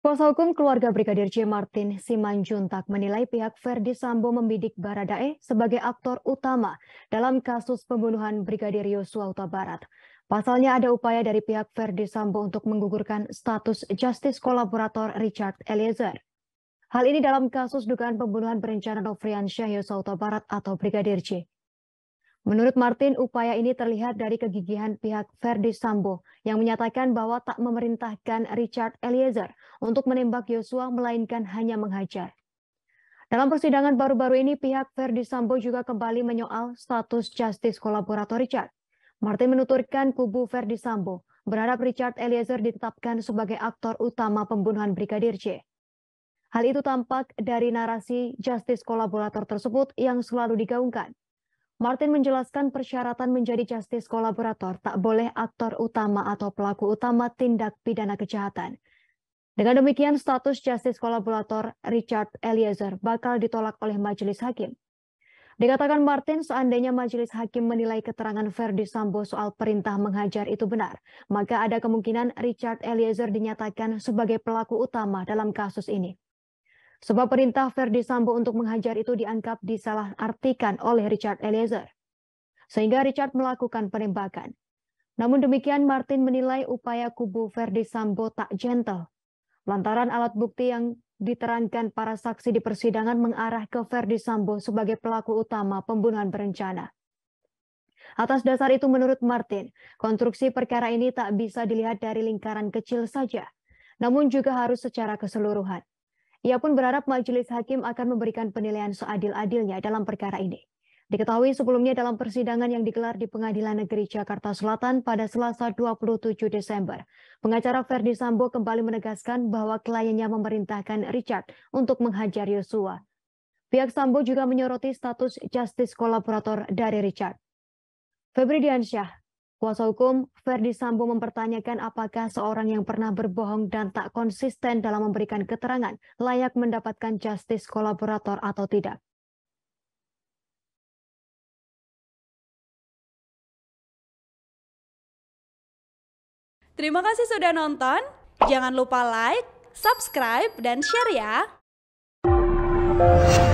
Kuasa hukum keluarga Brigadir J. Martin Simanjuntak menilai pihak Ferdi Sambo membidik Baradae sebagai aktor utama dalam kasus pembunuhan Brigadir Yosua Huta Barat. Pasalnya ada upaya dari pihak Ferdi Sambo untuk menggugurkan status justice kolaborator Richard Eliezer. Hal ini dalam kasus dugaan pembunuhan berencana Nofrian Syah Yosua Huta Barat atau Brigadir J. Menurut Martin, upaya ini terlihat dari kegigihan pihak Verdi Sambo yang menyatakan bahwa tak memerintahkan Richard Eliezer untuk menembak Yosua melainkan hanya menghajar. Dalam persidangan baru-baru ini, pihak Verdi Sambo juga kembali menyoal status justice kolaborator Richard. Martin menuturkan kubu Verdi Sambo berharap Richard Eliezer ditetapkan sebagai aktor utama pembunuhan Brigadir J. Hal itu tampak dari narasi justice kolaborator tersebut yang selalu digaungkan. Martin menjelaskan persyaratan menjadi justice kolaborator tak boleh aktor utama atau pelaku utama tindak pidana kejahatan. Dengan demikian, status justice kolaborator Richard Eliezer bakal ditolak oleh majelis hakim. Dikatakan Martin, seandainya majelis hakim menilai keterangan Verdi Sambo soal perintah menghajar itu benar, maka ada kemungkinan Richard Eliezer dinyatakan sebagai pelaku utama dalam kasus ini. Sebab perintah Verdi Sambo untuk menghajar itu dianggap disalahartikan oleh Richard Eliezer. Sehingga Richard melakukan penembakan. Namun demikian Martin menilai upaya kubu Verdi Sambo tak gentle. Lantaran alat bukti yang diterangkan para saksi di persidangan mengarah ke Verdi Sambo sebagai pelaku utama pembunuhan berencana. Atas dasar itu menurut Martin, konstruksi perkara ini tak bisa dilihat dari lingkaran kecil saja, namun juga harus secara keseluruhan. Ia pun berharap majelis hakim akan memberikan penilaian seadil-adilnya dalam perkara ini. Diketahui sebelumnya dalam persidangan yang digelar di Pengadilan Negeri Jakarta Selatan pada Selasa 27 Desember, pengacara Ferdi Sambo kembali menegaskan bahwa kliennya memerintahkan Richard untuk menghajar Yosua. Pihak Sambo juga menyoroti status justice kolaborator dari Richard. Febri Diansyah, Kuasa hukum Ferdi Sambo mempertanyakan apakah seorang yang pernah berbohong dan tak konsisten dalam memberikan keterangan layak mendapatkan justice kolaborator atau tidak. Terima kasih sudah nonton. Jangan lupa like, subscribe, dan share ya.